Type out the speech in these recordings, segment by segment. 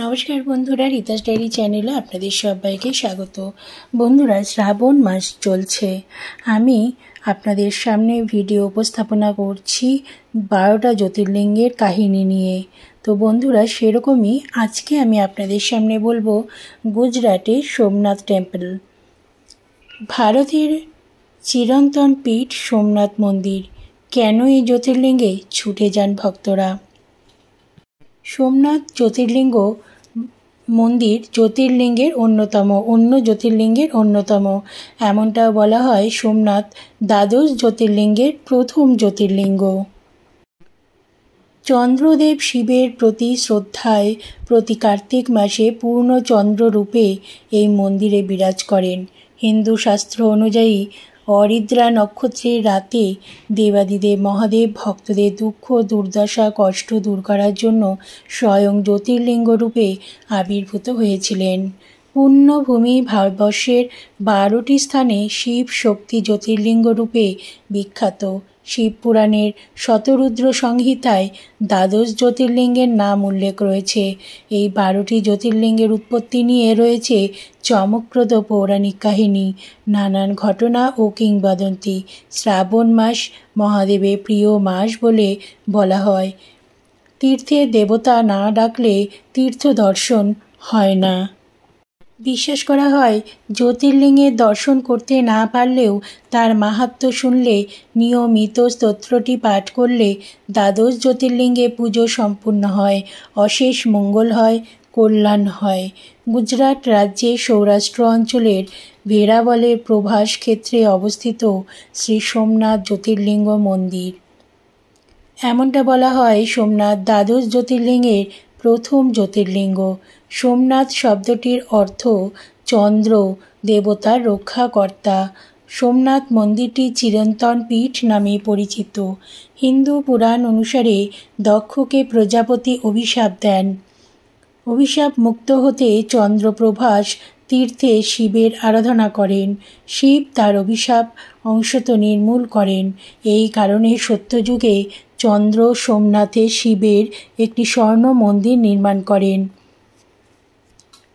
নমস্কার বন্ধুরা রিতাস ডায়েরি চ্যানেলে আপনাদের সবাইকে স্বাগত বন্ধুরা শ্রাবণ মাস চলছে আমি আপনাদের সামনে ভিডিও উপস্থাপনা করছি বারোটা জ্যোতির্লিঙ্গের কাহিনী নিয়ে তো বন্ধুরা সেরকমই আজকে আমি আপনাদের সামনে বলবো গুজরাটের সোমনাথ টেম্পল ভারতের চিরন্তন পীঠ সোমনাথ মন্দির কেন এই জ্যোতির্লিঙ্গে ছুটে যান ভক্তরা সোমনাথ জ্যোতির্লিঙ্গ মন্দির জ্যোতির্লিঙ্গের অন্যতম অন্য জ্যোতির্লিঙ্গের অন্যতম এমনটাও বলা হয় সোমনাথ দ্বাদশ জ্যোতির্লিঙ্গের প্রথম জ্যোতির্লিঙ্গ চন্দ্রদেব শিবের প্রতি শ্রদ্ধায় প্রতি কার্তিক মাসে পূর্ণ চন্দ্ররূপে এই মন্দিরে বিরাজ করেন হিন্দু শাস্ত্র অনুযায়ী অরিদ্রা নক্ষত্রের রাতে দেবাদিদেব মহাদেব ভক্তদের দুঃখ দুর্দশা কষ্ট দূর করার জন্য স্বয়ং জ্যোতির্লিঙ্গ রূপে আবির্ভূত হয়েছিলেন পুণ্যভূমি ভারতবর্ষের বারোটি স্থানে শিব শক্তি জ্যোতির্লিঙ্গ রূপে বিখ্যাত শিবপুরাণের শতরুদ্র সংহিতায় দ্বাদশ জ্যোতির্লিঙ্গের নাম উল্লেখ রয়েছে এই বারোটি জ্যোতির্লিঙ্গের উৎপত্তি নিয়ে রয়েছে চমকপ্রদ পৌরাণিক কাহিনী নানান ঘটনা ও কিংবদন্তি শ্রাবণ মাস মহাদেবের প্রিয় মাস বলে বলা হয় তীর্থে দেবতা না ডাকলে তীর্থ দর্শন হয় না বিশ্বাস করা হয় জ্যোতির্লিঙ্গের দর্শন করতে না পারলেও তার মাহাত্ম শুনলে নিয়মিত স্তোত্রটি পাঠ করলে দ্বাদশ জ্যোতির্লিঙ্গে পুজো সম্পূর্ণ হয় অশেষ মঙ্গল হয় কল্যাণ হয় গুজরাট রাজ্যে সৌরাষ্ট্র অঞ্চলের ভেরাবলের প্রভাস ক্ষেত্রে অবস্থিত শ্রী সোমনাথ জ্যোতির্লিঙ্গ মন্দির এমনটা বলা হয় সোমনাথ দ্বাদশ জ্যোতির্লিঙ্গের প্রথম জ্যোতির্লিঙ্গ সোমনাথ শব্দটির অর্থ চন্দ্র দেবতার রক্ষাকর্তা সোমনাথ মন্দিরটি চিরন্তন পীঠ নামে পরিচিত হিন্দু পুরাণ অনুসারে দক্ষকে প্রজাপতি অভিশাপ দেন অভিশাপ মুক্ত হতে চন্দ্রপ্রভাস তীর্থে শিবের আরাধনা করেন শিব তার অভিশাপ অংশত নির্মূল করেন এই কারণে সত্যযুগে চন্দ্র সোমনাথে শিবের একটি স্বর্ণ মন্দির নির্মাণ করেন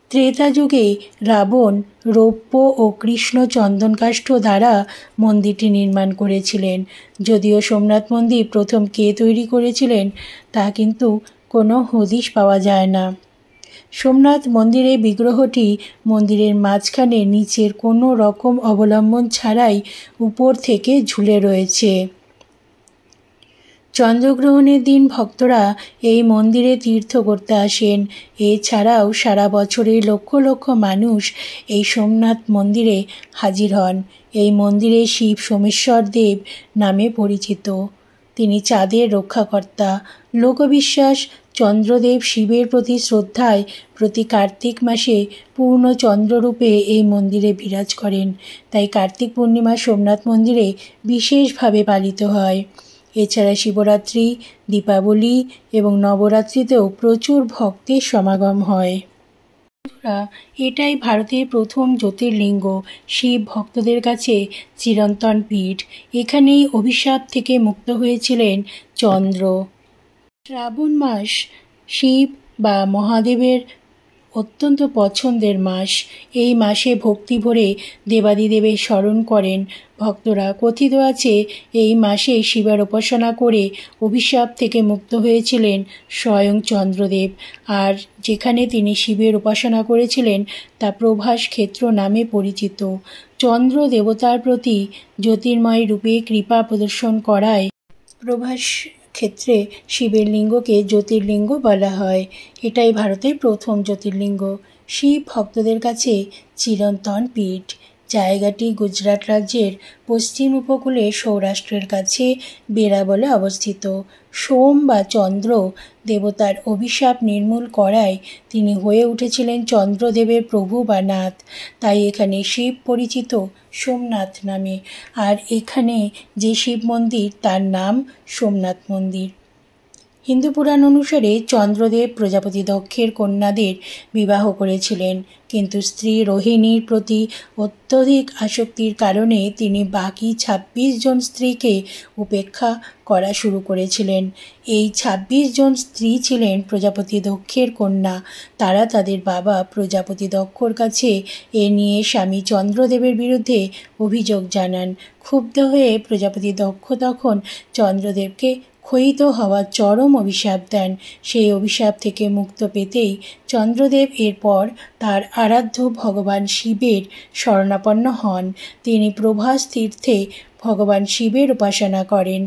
ত্রেতা যুগে রাবণ রৌপ্য ও কৃষ্ণ চন্দনকাষ্ঠ দ্বারা মন্দিরটি নির্মাণ করেছিলেন যদিও সোমনাথ মন্দির প্রথম কে তৈরি করেছিলেন তা কিন্তু কোনো হদিশ পাওয়া যায় না সোমনাথ মন্দিরে বিগ্রহটি মন্দিরের মাঝখানে নিচের কোনো রকম অবলম্বন ছাড়াই উপর থেকে ঝুলে রয়েছে চন্দ্রগ্রহণের দিন ভক্তরা এই মন্দিরে তীর্থ করতে আসেন এছাড়াও সারা বছরে লক্ষ লক্ষ মানুষ এই সোমনাথ মন্দিরে হাজির হন এই মন্দিরে শিব সোমেশ্বর দেব নামে পরিচিত তিনি চাঁদের রক্ষাকর্তা লোকবিশ্বাস চন্দ্রদেব শিবের প্রতি শ্রদ্ধায় প্রতি কার্তিক মাসে পূর্ণ চন্দ্ররূপে এই মন্দিরে বিরাজ করেন তাই কার্তিক পূর্ণিমা সোমনাথ মন্দিরে বিশেষভাবে পালিত হয় এছাড়া শিবরাত্রি দীপাবলি এবং নবরাত্রিতেও প্রচুর ভক্তের সমাগম হয় এটাই ভারতের প্রথম জ্যোতির্লিঙ্গ শিব ভক্তদের কাছে চিরন্তন পীঠ এখানেই অভিশাপ থেকে মুক্ত হয়েছিলেন চন্দ্র শ্রাবণ মাস শিব বা মহাদেবের অত্যন্ত পছন্দের মাস এই মাসে ভক্তি ভরে দেবাদিদেবের স্মরণ করেন ভক্তরা কথিত আছে এই মাসে শিবের উপাসনা করে অভিশাপ থেকে মুক্ত হয়েছিলেন স্বয়ং চন্দ্রদেব আর যেখানে তিনি শিবের উপাসনা করেছিলেন তা প্রভাস ক্ষেত্র নামে পরিচিত চন্দ্র দেবতার প্রতি জ্যোতির্ময় রূপে কৃপা প্রদর্শন করায় প্রভাস ক্ষেত্রে শিবের লিঙ্গকে জ্যোতির্লিঙ্গ বলা হয় এটাই ভারতের প্রথম জ্যোতির্লিঙ্গ শিব ভক্তদের কাছে চিরন্তন পীঠ জায়গাটি গুজরাট রাজ্যের পশ্চিম উপকূলে সৌরাষ্ট্রের কাছে বেড়াবলে অবস্থিত সোম বা চন্দ্র দেবতার অভিশাপ নির্মূল করায় তিনি হয়ে উঠেছিলেন চন্দ্রদেবের প্রভু বা নাথ তাই এখানে শিব পরিচিত সোমনাথ নামে আর এখানে যে শিব মন্দির তার নাম সোমনাথ মন্দির হিন্দু পুরাণ অনুসারে চন্দ্রদেব প্রজাপতি দক্ষের কন্যাদের বিবাহ করেছিলেন কিন্তু স্ত্রী রোহিণীর প্রতি অত্যধিক আসক্তির কারণে তিনি বাকি ২৬ জন স্ত্রীকে উপেক্ষা করা শুরু করেছিলেন এই ২৬ জন স্ত্রী ছিলেন প্রজাপতি দক্ষের কন্যা তারা তাদের বাবা প্রজাপতি দক্ষর কাছে এ নিয়ে স্বামী চন্দ্রদেবের বিরুদ্ধে অভিযোগ জানান ক্ষুব্ধ হয়ে প্রজাপতি দক্ষ তখন চন্দ্রদেবকে ক্ষয়িত হওয়ার চরম অভিশাপ দেন সেই অভিশাপ থেকে মুক্ত পেতেই চন্দ্রদেব এরপর তার আরাধ্য ভগবান শিবের শরণাপন্ন হন তিনি প্রভাস তীর্থে ভগবান শিবের উপাসনা করেন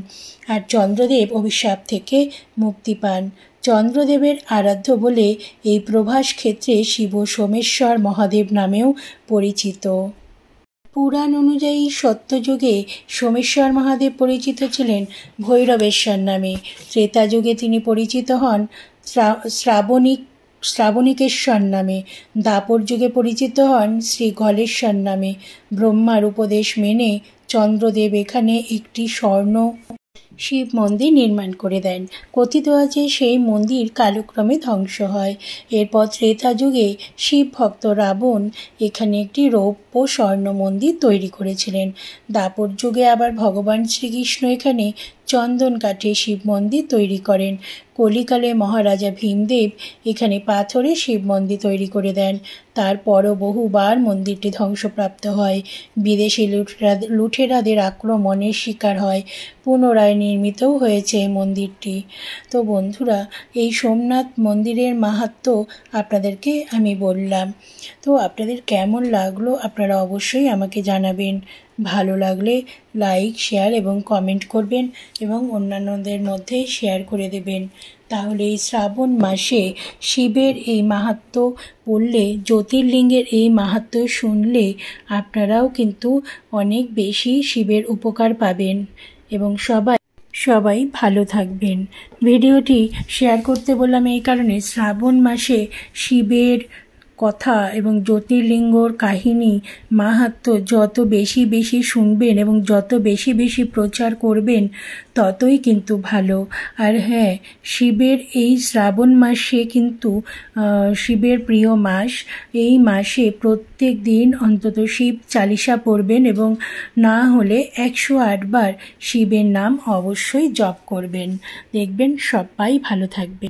আর চন্দ্রদেব অভিশাপ থেকে মুক্তি পান চন্দ্রদেবের আরাধ্য বলে এই প্রভাস ক্ষেত্রে শিব সোমেশ্বর মহাদেব নামেও পরিচিত পুরাণ অনুযায়ী সত্যযুগে সোমেশ্বর মহাদেব পরিচিত ছিলেন ভৈরবেশ্বর নামে ত্রেতা যুগে তিনি পরিচিত হন শ্রাবণিক শ্রাবণিকেশ্বর নামে দাপর যুগে পরিচিত হন শ্রী গলেশ্বর নামে ব্রহ্মার উপদেশ মেনে চন্দ্রদেব এখানে একটি স্বর্ণ শিব মন্দির নির্মাণ করে দেন কথিত আছে সেই মন্দির কালক্রমে ধ্বংস হয় এরপর ত্রেতা যুগে শিব ভক্ত রাবণ এখানে একটি রৌপ্য স্বর্ণ মন্দির তৈরি করেছিলেন দাপর যুগে আবার ভগবান শ্রীকৃষ্ণ এখানে চন্দন কাঠে শিব মন্দির তৈরি করেন কলিকালে মহারাজা ভীমদেব এখানে পাথরে শিব মন্দির তৈরি করে দেন তারপরও বহুবার মন্দিরটি ধ্বংসপ্রাপ্ত হয় বিদেশি লুঠেরাদের আক্রমণের শিকার হয় পুনরায় নির্মিতও হয়েছে এই মন্দিরটি তো বন্ধুরা এই সোমনাথ মন্দিরের মাহাত্ম আপনাদেরকে আমি বললাম তো আপনাদের কেমন লাগলো আপনারা অবশ্যই আমাকে জানাবেন ভালো লাগলে লাইক শেয়ার এবং কমেন্ট করবেন এবং অন্যান্যদের মধ্যে শেয়ার করে দেবেন তাহলে এই শ্রাবণ মাসে শিবের এই মাহাত্ম বললে জ্যোতির্লিঙ্গের এই মাহাত্ম শুনলে আপনারাও কিন্তু অনেক বেশি শিবের উপকার পাবেন এবং সবাই সবাই ভালো থাকবেন ভিডিওটি শেয়ার করতে বললাম এই কারণে শ্রাবণ মাসে শিবের কথা এবং জ্যোতির্লিঙ্গর কাহিনী মাহাত্ম যত বেশি বেশি শুনবেন এবং যত বেশি বেশি প্রচার করবেন ততই কিন্তু ভালো আর হ্যাঁ শিবের এই শ্রাবণ মাসে কিন্তু শিবের প্রিয় মাস এই মাসে প্রত্যেক দিন অন্তত শিব চালিশা পড়বেন এবং না হলে একশো আটবার শিবের নাম অবশ্যই জপ করবেন দেখবেন সবাই ভালো থাকবেন